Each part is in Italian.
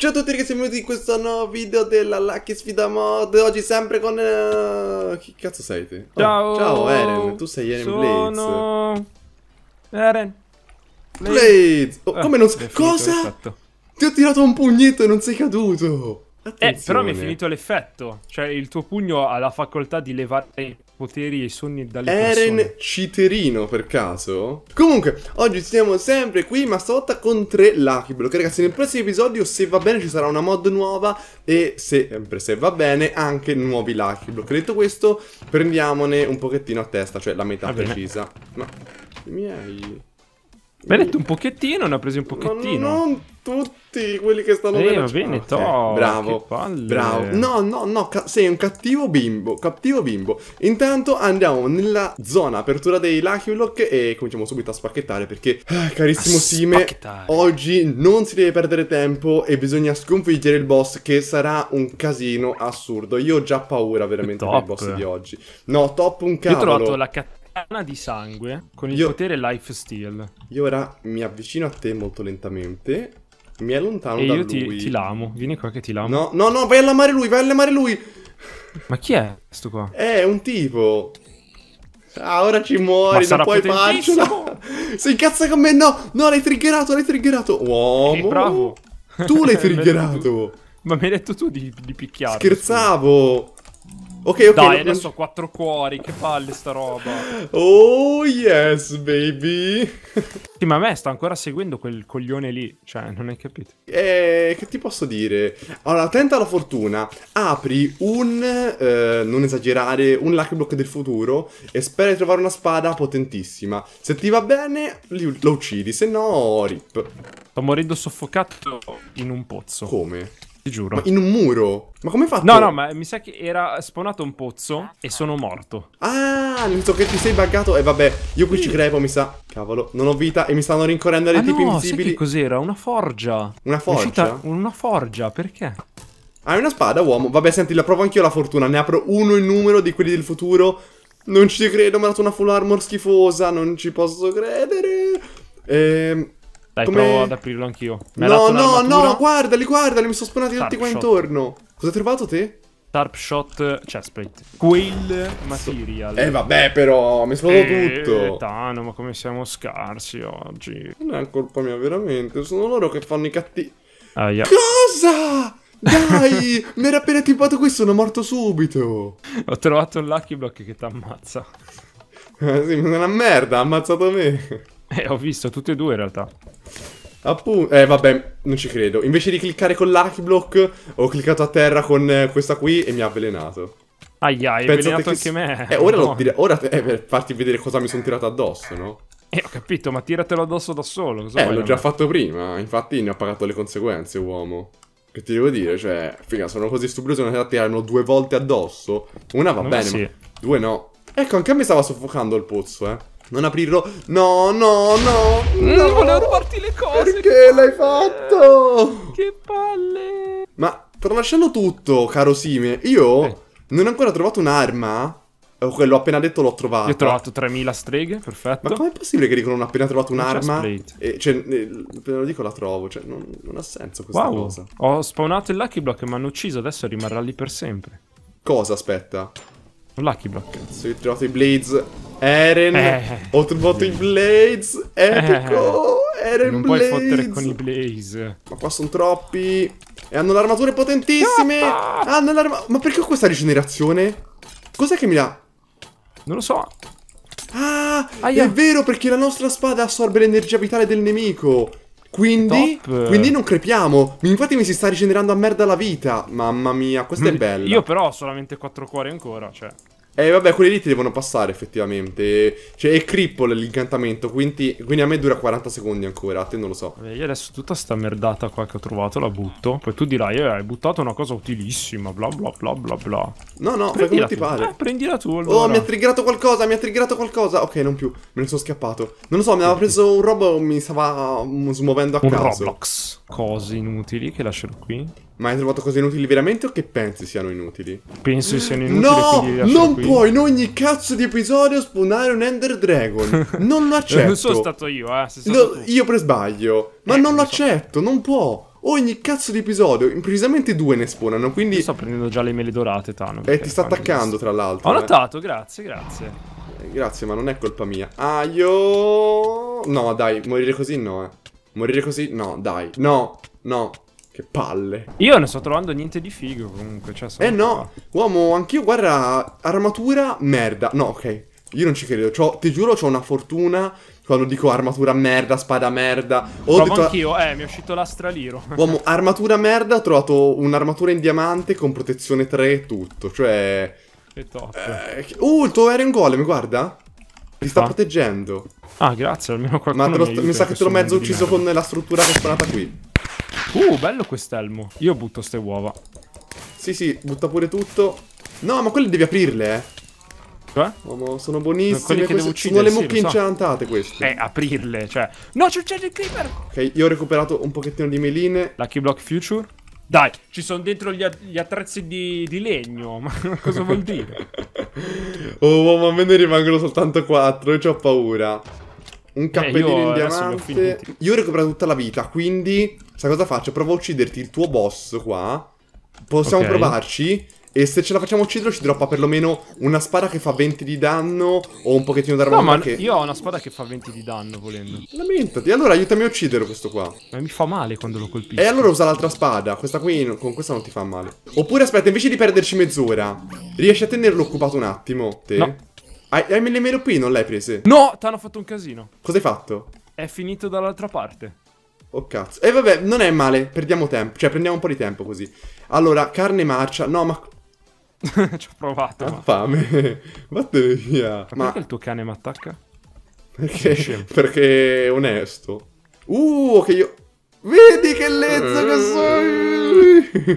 Ciao a tutti ragazzi e benvenuti in questo nuovo video della Lucky Sfida Mod Oggi sempre con... Uh... Chi cazzo sei te? Oh, ciao! Oh, ciao Eren, tu sei Eren Sono... Blades Eren Blades! Oh, ah, come non... Cosa? Esatto. Ti ho tirato un pugnetto e non sei caduto! Eh, però mi è finito l'effetto. Cioè, il tuo pugno ha la facoltà di levare i poteri e i sogni dalle Eren persone. Citerino, per caso? Comunque, oggi siamo sempre qui, ma stavolta con tre Lucky Block. Ragazzi, nel prossimo episodio, se va bene, ci sarà una mod nuova e, sempre se va bene, anche nuovi Lucky Block. Detto questo, prendiamone un pochettino a testa, cioè la metà precisa. Ma... I miei... Mi ha detto un pochettino, ne ha presi un pochettino. No, non tutti quelli che stanno eh, bene. Eh, bene, to, okay, bravo, bravo. No, no, no, sei un cattivo bimbo, cattivo bimbo. Intanto andiamo nella zona apertura dei Lucky Lock e cominciamo subito a spacchettare perché, ah, carissimo Sime, oggi non si deve perdere tempo e bisogna sconfiggere il boss che sarà un casino assurdo. Io ho già paura veramente del boss di oggi. No, top un cavolo. Io ho trovato la cattiva lana di sangue con il Io... potere lifesteal. Io ora mi avvicino a te molto lentamente. Mi allontano e da io ti, lui. ti lamo. Vieni qua che ti lamo. No, no, no, vai a lamare lui, vai a lamare lui. Ma chi è questo qua? È un tipo. Ah, ora ci muori, Ma non puoi farcela. si incazza con me, no, no, l'hai triggerato, l'hai triggerato. Uomo. Ehi, bravo. Tu l'hai triggerato. Ma mi hai detto tu di, di picchiare. Scherzavo. Ok, ok. Dai, lo... adesso ho quattro cuori, che palle sta roba. Oh yes, baby. Sì, ma a me sta ancora seguendo quel coglione lì, cioè, non hai capito. Eh, che ti posso dire? Allora, attenta alla fortuna. Apri un, eh, non esagerare, un lucky block del futuro e spera di trovare una spada potentissima. Se ti va bene, lo uccidi, se no, rip. Sto morendo soffocato in un pozzo. Come? Ti giuro. Ma in un muro? Ma come hai fatto? No, no, ma mi sa che era spawnato un pozzo e sono morto. Ah, nel so che ti sei buggato e eh, vabbè, io qui sì. ci crepo, mi sa. Cavolo, non ho vita e mi stanno rincorrendo dei ah, tipi no, invisibili. Sai che cos'era? Una forgia. Una forgia? una forgia, perché? Hai ah, una spada, uomo? Vabbè, senti, la provo anch'io la fortuna. Ne apro uno in numero di quelli del futuro. Non ci credo, mi ha dato una full armor schifosa. Non ci posso credere. Ehm... Dai, Come... provo ad aprirlo anch'io. No, no, no, guardali, guardali, mi sono spawnati tutti qua intorno. Cosa hai trovato te? Sharp Shot eh, Chestplate. Quail Material. Eh vabbè però, mi sono eh, tutto. Tano, ma come siamo scarsi oggi. Non è colpa mia, veramente. Sono loro che fanno i cattivi. Ah, Cosa? Dai, mi era appena tippato questo, sono morto subito. Ho trovato un Lucky Block che ti ammazza. Eh, sì, una merda, ha ammazzato me. Eh, ho visto tutti e due in realtà. Appunto, eh vabbè, non ci credo. Invece di cliccare con l'Aki Block, ho cliccato a terra con eh, questa qui e mi ha avvelenato. Aia, hai avvelenato anche me. Eh, ora, no. dire... ora eh, per farti vedere cosa mi sono tirato addosso, no? Eh, ho capito, ma tiratelo addosso da solo. Cosa eh, l'ho già fatto prima, infatti ne ho pagato le conseguenze, uomo. Che ti devo dire, cioè, figa, sono così stupido, stuproso che ti tirano due volte addosso. Una va non bene, sì. ma due no. Ecco, anche a me stava soffocando il pozzo, eh. Non aprirlo. No, no, no. Eh, non volevo rubarti le cose. Perché l'hai fatto? Che palle. Ma tralasciando tutto, caro Sime, io eh. non ho ancora trovato un'arma. Eh, quello appena detto l'ho trovato. Io ho trovato 3000 streghe, perfetto. Ma com'è possibile che dicono non ho appena trovato un'arma? E, eh, cioè, ve lo dico la trovo, cioè, non, non, ha senso questa wow. cosa. Ho spawnato il Lucky Block e mi hanno ucciso, adesso rimarrà lì per sempre. Cosa, aspetta? Un Lucky Block. Cazzo, ho trovato i Blades. Eren, eh. ho trovato i Blades, epico, eh. Eren non Blades. Non puoi fottere con i Blaze. Ma qua sono troppi. E hanno le armature potentissime. Ah. ah. Hanno Ma perché ho questa rigenerazione? Cos'è che mi dà? Non lo so. Ah, Aia. è vero perché la nostra spada assorbe l'energia vitale del nemico. Quindi, quindi, non crepiamo. Infatti mi si sta rigenerando a merda la vita. Mamma mia, questo mm. è bello. Io però ho solamente quattro cuori ancora, cioè. Eh vabbè, quelli lì ti devono passare effettivamente. Cioè è cripple l'incantamento, quindi, quindi, a me dura 40 secondi ancora, a te non lo so. Vabbè, io adesso tutta sta merdata qua che ho trovato la butto. Poi tu dirai, eh, hai buttato una cosa utilissima, bla bla bla bla bla. No, no, fai come ti pare. Eh, prendila tu oh, allora. Oh, mi ha triggerato qualcosa, mi ha triggerato qualcosa. Ok, non più, me ne sono scappato. Non lo so, mi aveva preso un robo mi stava smuovendo a un caso. Roblox cose inutili che lasciano qui. Ma hai trovato cose inutili veramente o che pensi siano inutili? Penso siano inutili. No! Non qui. puoi in ogni cazzo di episodio spawnare un Ender Dragon. non lo accetto. non sono stato io, eh. Stato no, io per sbaglio. Ma eh, non lo accetto, non può. Ogni cazzo di episodio, improvvisamente due ne spawnano, quindi... Io sto prendendo già le mele dorate, Tano. E eh, ti sta attaccando, tra l'altro. Ho eh. notato, grazie, grazie. Eh, grazie, ma non è colpa mia. Aio... No, dai, morire così no, eh. Morire così? No, dai. No, no. Che palle. Io non sto trovando niente di figo comunque. Cioè, eh no, uomo, anch'io, guarda, armatura, merda. No, ok. Io non ci credo. Cioè, ti giuro, ho una fortuna quando dico armatura merda, spada merda. Ho Provo detto... anch'io, eh, mi è uscito l'astraliro. Uomo, armatura merda, ho trovato un'armatura in diamante con protezione 3 e tutto, cioè... Che top. Eh, uh, il tuo Iron Golem, guarda. Ti sta ah. proteggendo. Ah, grazie, almeno qualcuno Ma lo, mi, mi, sa che te l'ho mezzo ucciso con la struttura che è sparata qui. Uh, bello quest'elmo. Io butto ste uova. Sì, sì, butta pure tutto. No, ma quelle devi aprirle, eh. Cioè? Oh, sono buonissime. Quelli che devo uccidere, sono le mucche sì, incantate so. queste. Eh, aprirle, cioè. No, c'è il creeper! Ok, io ho recuperato un pochettino di meline. Lucky Block Future. Dai, ci sono dentro gli, gli attrezzi di, di, legno, ma cosa vuol dire? oh, ma me ne rimangono soltanto 4, io ho paura. Un eh, cappellino eh, in diamante. Io ho recuperato tutta la vita, quindi... Sai cosa faccio? Provo a ucciderti il tuo boss qua. Possiamo okay. provarci? E se ce la facciamo uccidere ci droppa perlomeno una spada che fa 20 di danno o un pochettino d'arma No, ma che... io ho una spada che fa 20 di danno volendo. Lamentati, allora aiutami a uccidere questo qua. Ma mi fa male quando lo colpisco. E allora usa l'altra spada, questa qui con questa non ti fa male. Oppure aspetta, invece di perderci mezz'ora, riesci a tenerlo occupato un attimo, te? No. Hai, hai le mele qui, non l'hai prese? No, ti hanno fatto un casino. Cos'hai fatto? È finito dall'altra parte. Oh cazzo. E eh, vabbè, non è male, perdiamo tempo, cioè prendiamo un po' di tempo così. Allora, carne marcia, no ma ci ho provato. Ha ma... fame. Vattene via. Ma perché il tuo cane mi attacca? Perché, perché è onesto. Uh, che io... Vedi che lezzo che eh. sono!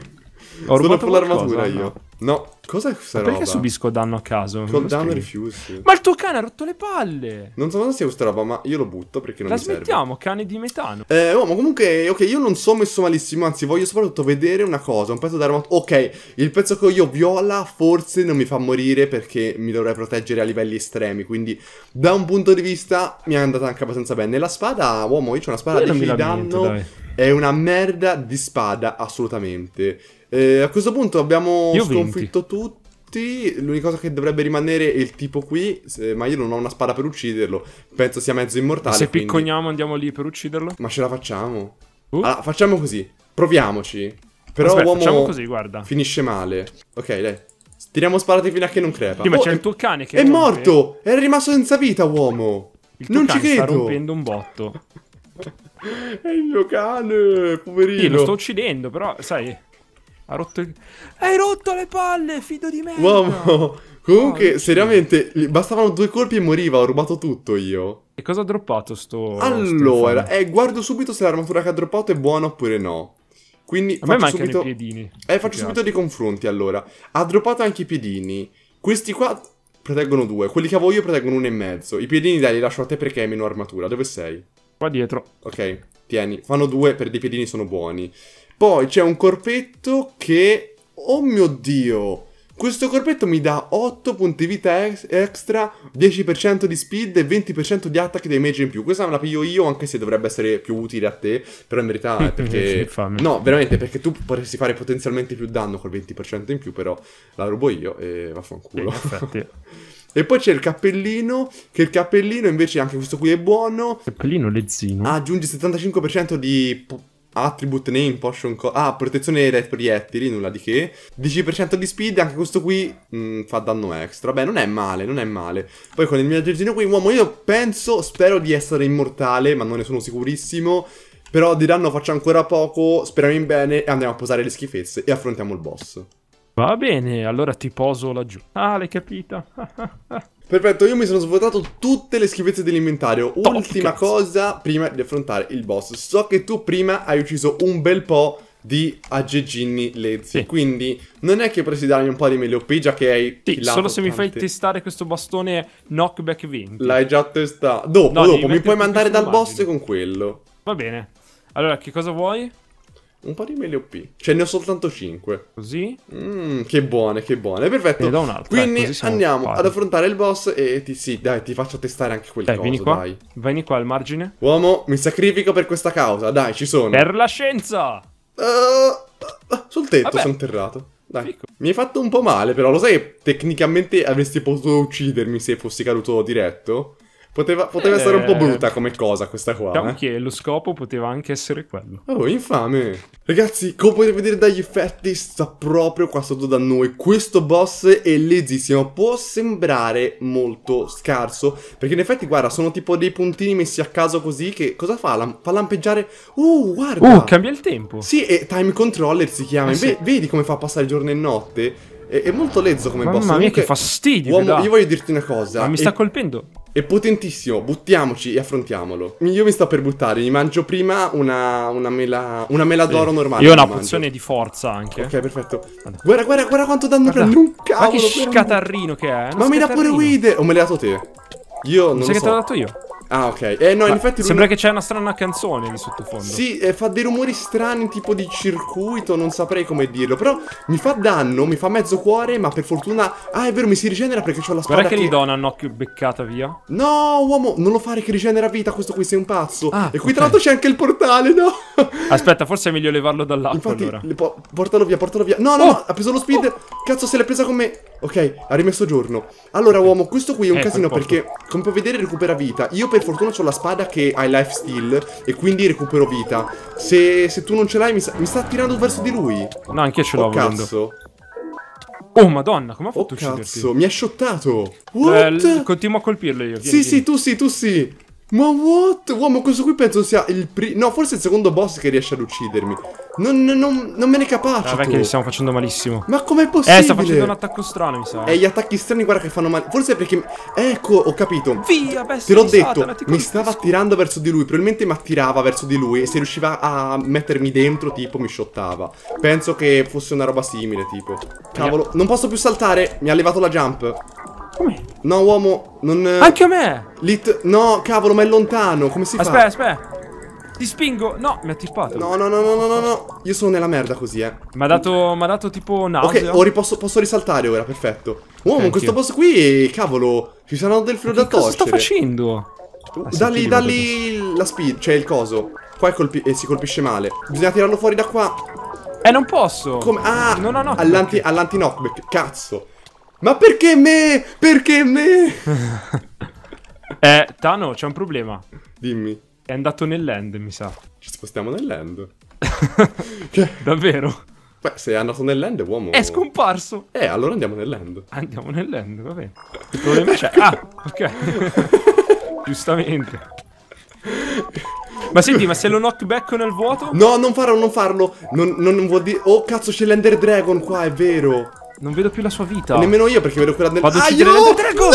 Ho rubato l'armatura io. No. Cosa è questa Ma roba? Perché subisco danno a caso? Col danno rifiusi. Ma il tuo cane ha rotto le palle! Non so cosa sia questa roba, ma io lo butto perché non La mi serve. smettiamo, cane di metano. Eh, oh, ma comunque, ok, io non sono messo malissimo, anzi voglio soprattutto vedere una cosa, un pezzo d'arma... Ok, il pezzo che io viola forse non mi fa morire perché mi dovrei proteggere a livelli estremi, quindi da un punto di vista mi è andata anche abbastanza bene. La spada, uomo, io ho una spada di danno... Dai. È una merda di spada, assolutamente. Eh, a questo punto abbiamo io sconfitto 20. tutti. L'unica cosa che dovrebbe rimanere è il tipo qui, se, ma io non ho una spada per ucciderlo. Penso sia mezzo immortale. se quindi... picconiamo andiamo lì per ucciderlo? Ma ce la facciamo. Uh. Allora, facciamo così. Proviamoci. Però Aspetta, uomo facciamo così, guarda. finisce male. Ok, dai. Tiriamo sparate fino a che non crepa. Prima oh, c'è il tuo cane che è, è morto. È rimasto senza vita, uomo. Il tuo non cane ci credo. sta rompendo un botto. è il mio cane, poverino. Sì, lo sto uccidendo, però, sai. Ha rotto il... Hai rotto le palle, fido di me! Uomo! Oh, Comunque, oh, seriamente, bastavano due colpi e moriva, ho rubato tutto io. E cosa ha droppato sto... Allora, sto eh, guardo subito se l'armatura che ha droppato è buona oppure no. Quindi A me mancano subito... i piedini. Eh, faccio subito dei confronti, allora. Ha droppato anche i piedini. Questi qua proteggono due, quelli che avevo io proteggono uno e mezzo. I piedini dai, li lascio a te perché hai meno armatura. Dove sei? Qua dietro. Ok, tieni. Fanno due, per dei piedini sono buoni. Poi c'è un corpetto che... Oh mio Dio! Questo corpetto mi dà 8 punti vita ex extra, 10% di speed e 20% di attack damage in più. Questa me la piglio io, anche se dovrebbe essere più utile a te, però in verità è perché... no, veramente, perché tu potresti fare potenzialmente più danno col 20% in più, però la rubo io e vaffanculo. E poi c'è il cappellino, che il cappellino invece anche questo qui è buono. Cappellino lezzino. Aggiungi 75% di Attribute name, potion co- Ah, protezione dai proiettili, nulla di che 10% di speed, anche questo qui mh, mm, Fa danno extra, beh non è male, non è male Poi con il mio aggeggino qui, uomo Io penso, spero di essere immortale Ma non ne sono sicurissimo Però di danno faccio ancora poco Speriamo in bene e andiamo a posare le schifezze E affrontiamo il boss Va bene, allora ti poso laggiù. Ah, l'hai capita. Perfetto, io mi sono svuotato tutte le schifezze dell'inventario. Ultima cazzo. cosa prima di affrontare il boss. So che tu prima hai ucciso un bel po' di aggeggini lezzi. Sì. Quindi non è che potresti darmi un po' di meglio OP già che hai sì, solo se tante. mi fai testare questo bastone knockback 20. L'hai già testato. Dopo, no, dopo, mi puoi mandare dal boss con quello. Va bene. Allora, che cosa vuoi? Un po' di mele OP. Ce ne ho soltanto 5. Così? Mm, che buone, che buone. Perfetto. Ne do un'altra. Eh, Quindi eh, andiamo pari. ad affrontare il boss e ti, sì, dai, ti faccio testare anche quel dai, coso, vieni qua. dai. Vieni qua al margine. Uomo, mi sacrifico per questa causa. Dai, ci sono. Per la scienza! Uh, sul tetto sono interrato. Mi hai fatto un po' male, però lo sai che tecnicamente avresti potuto uccidermi se fossi caduto diretto? Poteva, poteva eh, essere un po' eh. brutta come cosa questa qua. Diciamo eh? che lo scopo poteva anche essere quello. Oh, infame. Ragazzi, come potete vedere dagli effetti, sta proprio qua sotto da noi. Questo boss è leggissimo. Può sembrare molto scarso, perché in effetti, guarda, sono tipo dei puntini messi a caso così che cosa fa? Lam fa lampeggiare... Uh, guarda! Uh, cambia il tempo. Sì, e time controller si chiama. Eh, sì. Vedi come fa a passare giorno e notte? È, molto lezzo come Mamma boss. Mamma mia, Comunque, che fastidio! Uomo, che io voglio dirti una cosa. Ma mi sta e... colpendo. È potentissimo, buttiamoci e affrontiamolo. Io mi sto per buttare, mi mangio prima una, una mela, una mela sì. d'oro normale. Io ho una pozione di forza anche. Ok, perfetto. Guarda, guarda, guarda quanto danno prendo. Un cavolo. Ma che scatarrino un... che è. Eh. Ma me l'ha pure Wither. O me l'hai dato te? Io non, non lo so. Sai che te l'ho dato io? Ah, ok. Eh, no, Ma infatti lui... Sembra che c'è una strana canzone in sottofondo. Sì, eh, fa dei rumori strani, tipo di circuito, non saprei come dirlo. Però mi fa danno, mi fa mezzo cuore, ma per fortuna... Ah, è vero, mi si rigenera perché ho la spada Guarda che, che... gli do una occhio beccata via. No, uomo, non lo fare che rigenera vita, questo qui sei un pazzo. Ah, e qui okay. tra l'altro c'è anche il portale, no? Aspetta, forse è meglio levarlo dall'acqua allora. Po portalo via, portalo via. No, no, oh! no, ha preso lo speed. Oh! Cazzo, se l'è presa con me. Ok, ha rimesso giorno. Allora, uomo, questo qui è un eh, casino perché, come puoi vedere, recupera vita. Io per per fortuna ho la spada che ha il lifesteal e quindi recupero vita. Se, se tu non ce l'hai mi, mi, sta tirando verso di lui. No, anch'io ce l'ho. Oh, cazzo. Oh madonna, come ha oh, fatto oh, ucciderti? cazzo, mi ha shottato. Eh, What? Eh, continuo a colpirlo io. Vieni, sì, vieni. sì, tu sì, tu sì. Ma what? Uomo, questo qui penso sia il primo... No, forse il secondo boss che riesce ad uccidermi. Non, non, non me ne capace Vabbè tu. che stiamo facendo malissimo. Ma com'è possibile? Eh, sta facendo un attacco strano, mi sa. Eh. eh, gli attacchi strani, guarda che fanno male. Forse perché... Ecco, ho capito. Via, bestia Te l'ho detto, satana, mi stava attirando verso di lui. Probabilmente mi attirava verso di lui. E se riusciva a mettermi dentro, tipo, mi shottava. Penso che fosse una roba simile, tipo. Cavolo, non posso più saltare. Mi ha levato la jump. Come? No, uomo, non... Eh, Anche a me! Lit... No, cavolo, ma è lontano, come si aspetta, fa? Aspetta, aspetta. Ti spingo. No, mi ha tippato. No, no, no, no, no, no, no. Io sono nella merda così, eh. Mi ha dato, m'ha dato tipo nausea. Ok, ri posso, posso, risaltare ora, perfetto. Uomo, okay, questo posto qui, cavolo, ci saranno del filo da torcere. Cosa sto facendo? Ah, dalli, dalli la speed, cioè il coso. Qua eh, si colpisce male. Bisogna tirarlo fuori da qua. Eh, non posso. Come? Ah, All'anti-knockback, all cazzo. Ma perché me? Perché me? eh, Tano, c'è un problema. Dimmi. È andato nell'end, mi sa. Ci spostiamo nell'end. Davvero? Beh, se è andato nell'end, uomo. È scomparso. Eh, allora andiamo nell'end. Andiamo nell'end, va bene. Il problema c'è. Ah, ok. Giustamente. Ma senti, ma se lo knockback nel vuoto? No, non farlo, non farlo. Non, non, non vuol dire. Oh, cazzo, c'è l'Ender Dragon qua, è vero. Non vedo più la sua vita. E nemmeno io perché vedo quella del... Vado a uccidere oh, Drago!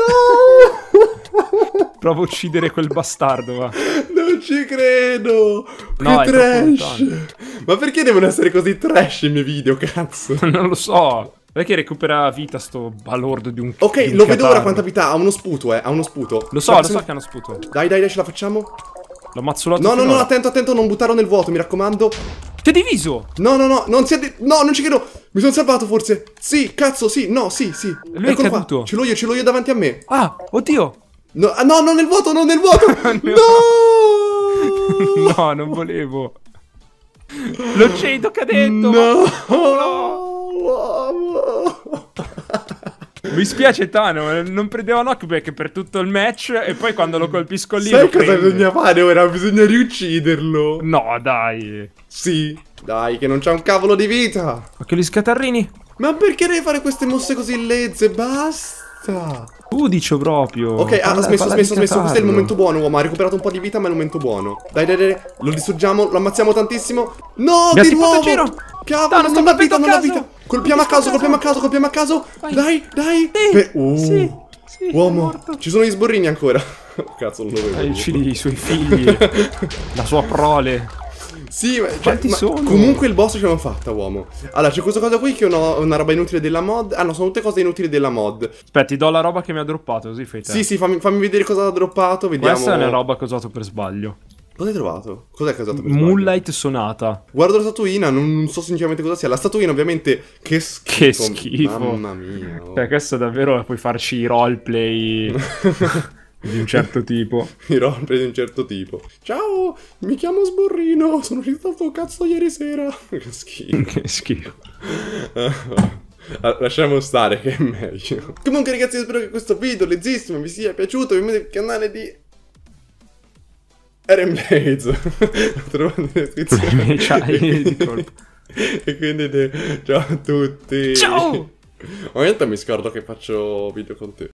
No, no! Provo a uccidere quel bastardo, va. Non ci credo! Che no, trash! Ma perché devono essere così trash i miei video, cazzo? non lo so. Perché recupera vita sto balordo di un cazzo? Ok, un lo vedo ora quanta vita ha, uno sputo, eh, ha uno sputo. Lo so, lo so che ha uno sputo. Dai, dai, dai, ce la facciamo. L'ho mazzolato. No, no, no, attento, attento, non buttarlo nel vuoto, mi raccomando. Ti è diviso? No, no, no, non si è di... No, non ci credo. Mi sono salvato forse. Sì, cazzo, sì, no, sì, sì. Lui Eccolo è caduto. Qua. Ce l'ho io, ce l'ho io davanti a me. Ah, oddio. No, ah, no, non nel vuoto, non nel vuoto. no. no, non volevo. L'ho L'uccedo cadendo. No. no. Mi spiace Tano, non prendeva knockback per tutto il match e poi quando lo colpisco lì... Sai cosa prende. bisogna fare ora? Bisogna riucciderlo. No, dai. Sì, dai, che non c'è un cavolo di vita. Ma che gli scatarrini. Ma perché devi fare queste mosse così lezze? Basta. Pudicio proprio. Ok, ah, parla, ha smesso, smesso, smesso. Questo è il momento buono, uomo. Ha recuperato un po' di vita, ma è il momento buono. Dai, dai, dai. Lo distruggiamo, lo ammazziamo tantissimo. No, Mi di nuovo. Giro. Cavolo, no, non ha vita, non ha vita. Colpiamo a caso, colpiamo a caso, colpiamo a caso. Dai, dai. uh. sì. Sì, Uomo, ci sono gli sborrini ancora. Cazzo, non lo vedo. Uccidi i suoi figli, la sua prole. Sì, ma, cioè, Quanti cioè, sono? comunque il boss ce l'abbiamo fatta, uomo. Allora, c'è questa cosa qui che è una, una, roba inutile della mod. Ah, no, sono tutte cose inutili della mod. Aspetta, ti do la roba che mi ha droppato, così fai te. Sì, sì, fammi, fammi vedere cosa ha droppato, vediamo. Questa è una roba che ho usato per sbaglio. Cosa hai trovato? Cos'è che hai usato per sbaglio? Moonlight Sonata. Guardo la statuina, non, so sinceramente cosa sia. La statuina, ovviamente, che schifo. Che schifo. Mamma mia. Oh. Cioè, questo davvero puoi farci i roleplay di un certo tipo. I roleplay di un certo tipo. Ciao, mi chiamo Sborrino, sono uscito dal tuo cazzo ieri sera. che schifo. che schifo. Lasciamo stare che è meglio. Comunque ragazzi io spero che questo video lezzissimo vi sia piaciuto. Vi mettete il canale di Eren Blaze, lo trovate in descrizione. C'hai di e quindi ciao a tutti. Ciao! Ogni volta mi scordo che faccio video con te.